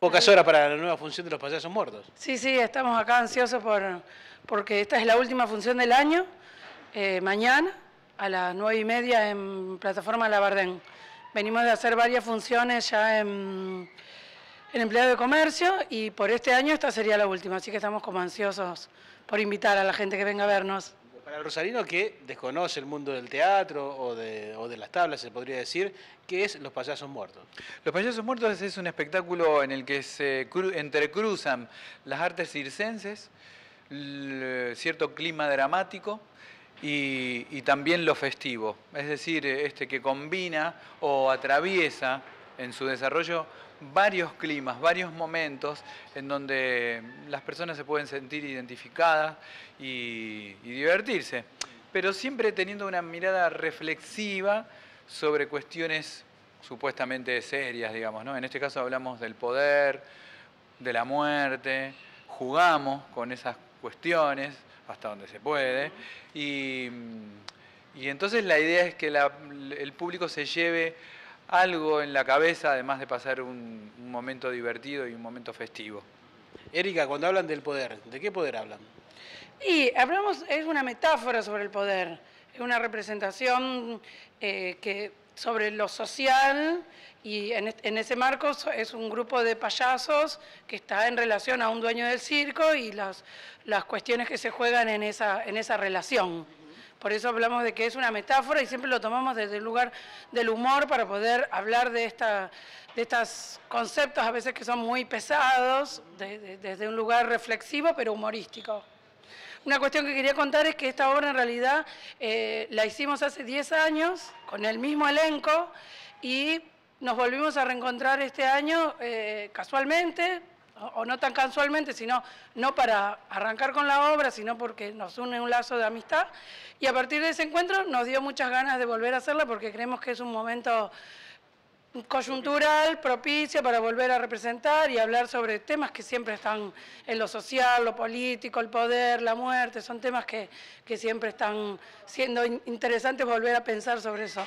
Pocas horas para la nueva función de los payasos muertos. Sí, sí, estamos acá ansiosos por, porque esta es la última función del año, eh, mañana a las nueve y media en plataforma Labardén. Venimos de hacer varias funciones ya en empleado de comercio y por este año esta sería la última, así que estamos como ansiosos por invitar a la gente que venga a vernos. Para rosarino que desconoce el mundo del teatro o de, las tablas, se podría decir, ¿qué es Los Payasos Muertos? Los Payasos Muertos es un espectáculo en el que se entrecruzan las artes circenses, cierto clima dramático, y, y, también lo festivo, es decir, este que combina o atraviesa en su desarrollo varios climas, varios momentos en donde las personas se pueden sentir identificadas y, divertirse, pero siempre teniendo una mirada reflexiva sobre cuestiones supuestamente serias, digamos, En este caso hablamos del poder, de la muerte, jugamos con esas cuestiones hasta donde se puede y, entonces la idea es que el público se lleve algo en la cabeza, además de pasar un, momento divertido y un momento festivo. Erika, cuando hablan del poder, ¿de qué poder hablan? Y hablamos, es una metáfora sobre el poder, es una representación eh, que sobre lo social y en, en, ese marco es un grupo de payasos que está en relación a un dueño del circo y las, las cuestiones que se juegan en esa, en esa relación. Por eso hablamos de que es una metáfora y siempre lo tomamos desde el lugar del humor para poder hablar de, de estos conceptos a veces que son muy pesados, desde un lugar reflexivo pero humorístico. Una cuestión que quería contar es que esta obra en realidad eh, la hicimos hace 10 años con el mismo elenco y nos volvimos a reencontrar este año eh, casualmente, o no tan casualmente, sino no para arrancar con la obra, sino porque nos une un lazo de amistad. Y a partir de ese encuentro nos dio muchas ganas de volver a hacerla porque creemos que es un momento coyuntural, propicio para volver a representar y hablar sobre temas que siempre están en lo social, lo político, el poder, la muerte, son temas que, que siempre están siendo interesantes volver a pensar sobre eso.